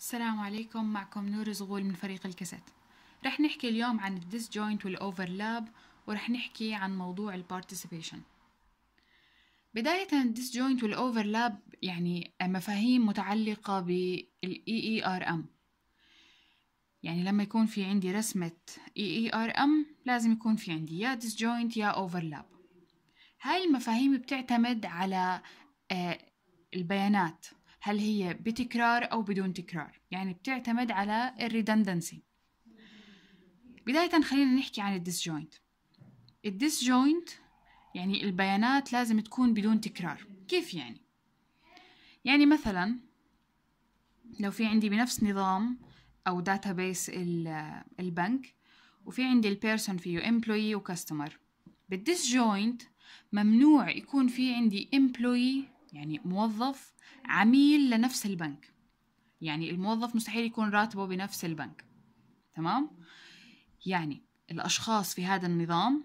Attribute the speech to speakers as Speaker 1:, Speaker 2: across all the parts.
Speaker 1: السلام عليكم معكم نور زغول من فريق الكاسيت رح نحكي اليوم عن الديس جوينت والأوفرلاب ورح نحكي عن موضوع البارتيسيبيشن بداية الديس جوينت والأوفرلاب يعني مفاهيم متعلقة بال EERM يعني لما يكون في عندي رسمة EERM لازم يكون في عندي يا ديس جوينت يا أوفرلاب هاي المفاهيم بتعتمد على آه، البيانات هل هي بتكرار أو بدون تكرار يعني بتعتمد على الريدندنسي بداية خلينا نحكي عن الديسجوينت الديسجوينت يعني البيانات لازم تكون بدون تكرار كيف يعني يعني مثلا لو في عندي بنفس نظام أو داتابيس البنك وفي عندي البيرسون فيه employee وكاستمر بالديسجوينت ممنوع يكون في عندي employee يعني موظف عميل لنفس البنك يعني الموظف مستحيل يكون راتبه بنفس البنك تمام يعني الأشخاص في هذا النظام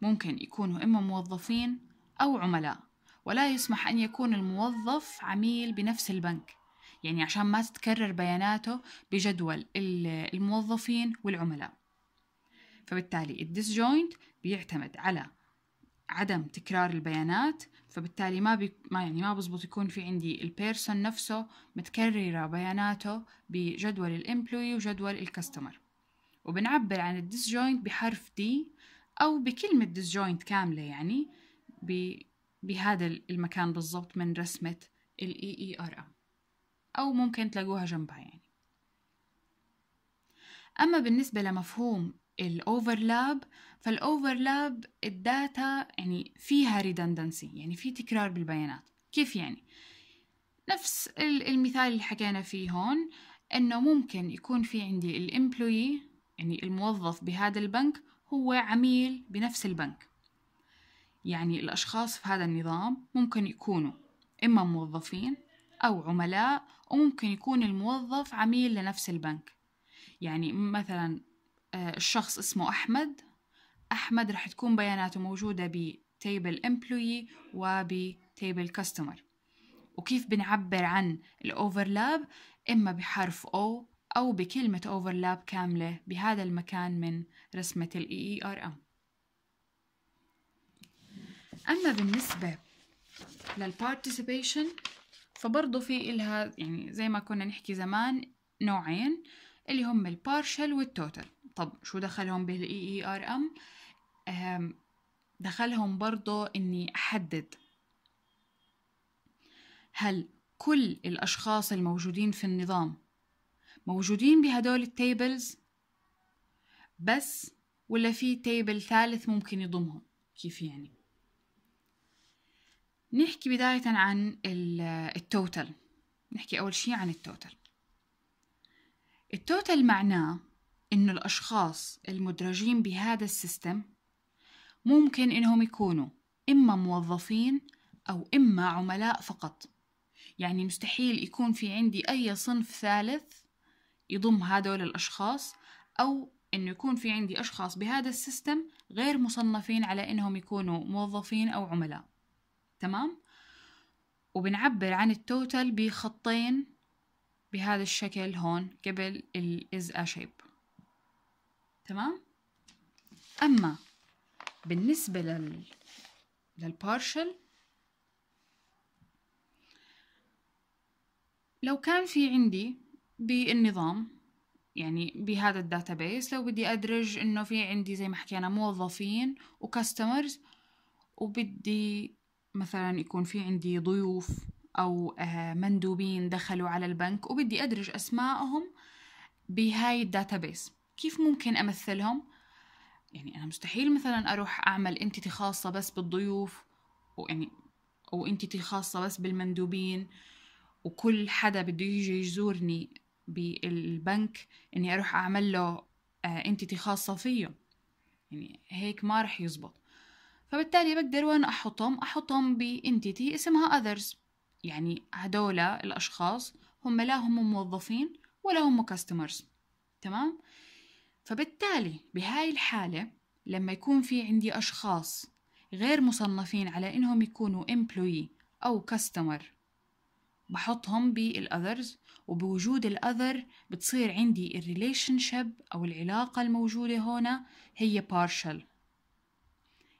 Speaker 1: ممكن يكونوا إما موظفين أو عملاء ولا يسمح أن يكون الموظف عميل بنفس البنك يعني عشان ما تتكرر بياناته بجدول الموظفين والعملاء فبالتالي الديسجوينت بيعتمد على عدم تكرار البيانات فبالتالي ما بي ما يعني ما بزبط يكون في عندي البيرسون نفسه متكررة بياناته بجدول الامبلوي وجدول الكاستمر وبنعبر عن الديسجوينت بحرف دي أو بكلمة ديسجوينت كاملة يعني بهذا المكان بالضبط من رسمة ال ام e e أو ممكن تلاقوها جنبها يعني أما بالنسبة لمفهوم الاوفرلاب فالاوفرلاب الداتا يعني فيها ريدندنسي يعني في تكرار بالبيانات كيف يعني نفس المثال اللي حكينا فيه هون انه ممكن يكون في عندي الامبلوي يعني الموظف بهذا البنك هو عميل بنفس البنك يعني الاشخاص في هذا النظام ممكن يكونوا اما موظفين او عملاء وممكن يكون الموظف عميل لنفس البنك يعني مثلا آه، الشخص اسمه أحمد أحمد رح تكون بياناته موجودة Table employee Table customer وكيف بنعبر عن الأوفرلاب إما بحرف O أو بكلمة أوفرلاب كاملة بهذا المكان من رسمة الـ EERM أما بالنسبة للبارتيسيبيشن فبرضه في إلها يعني زي ما كنا نحكي زمان نوعين اللي هم البارشل والتوتال طب شو دخلهم بالاي اي ار e ام دخلهم برضه اني احدد هل كل الاشخاص الموجودين في النظام موجودين بهدول التيبلز بس ولا في تيبل ثالث ممكن يضمهم كيف يعني نحكي بداية عن التوتال نحكي أول شيء عن التوتال التوتال معناه إنه الأشخاص المدرجين بهذا السيستم ممكن إنهم يكونوا إما موظفين أو إما عملاء فقط يعني مستحيل يكون في عندي أي صنف ثالث يضم هذول الأشخاص أو إنه يكون في عندي أشخاص بهذا السيستم غير مصنفين على إنهم يكونوا موظفين أو عملاء تمام؟ وبنعبر عن التوتال بخطين بهذا الشكل هون قبل الـ is a shape تمام اما بالنسبه لل للبارشل لو كان في عندي بالنظام يعني بهذا الداتابيس لو بدي أدرج إنه في عندي زي ما حكينا موظفين وكاستمرز وبدي مثلا يكون في عندي ضيوف أو آه، مندوبين دخلوا على البنك وبدي أدرج أسمائهم بهاي الداتابيس كيف ممكن امثلهم يعني انا مستحيل مثلا اروح اعمل انتتي خاصه بس بالضيوف ويعني وانتتي خاصه بس بالمندوبين وكل حدا بده يجي يزورني بالبنك اني اروح اعمل له انتتي آه، خاصه فيه يعني هيك ما رح يزبط فبالتالي بقدر وين احطهم احطهم بانتيتي اسمها others يعني هدول الاشخاص هم لا هم موظفين ولا هم كاستمرز تمام فبالتالي بهاي الحالة لما يكون في عندي أشخاص غير مصنفين على إنهم يكونوا employee أو customer بحطهم بالأذرز وبوجود الأذر بتصير عندي الريليشنشيب أو العلاقة الموجودة هنا هي partial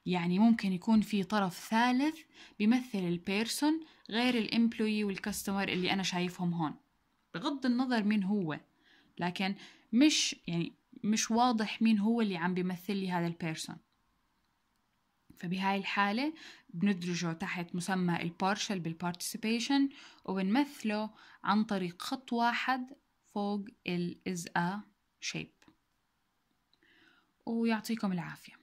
Speaker 1: يعني ممكن يكون في طرف ثالث بيمثل البيرسون غير الامبلوي والكاستمر اللي أنا شايفهم هون بغض النظر مين هو لكن مش يعني مش واضح مين هو اللي عم بيمثل لي هذا البيرسون فبهاي الحالة بندرجه تحت مسمى البارشل بالبارتيسيبيشن وبنمثله عن طريق خط واحد فوق ال is a shape ويعطيكم العافيه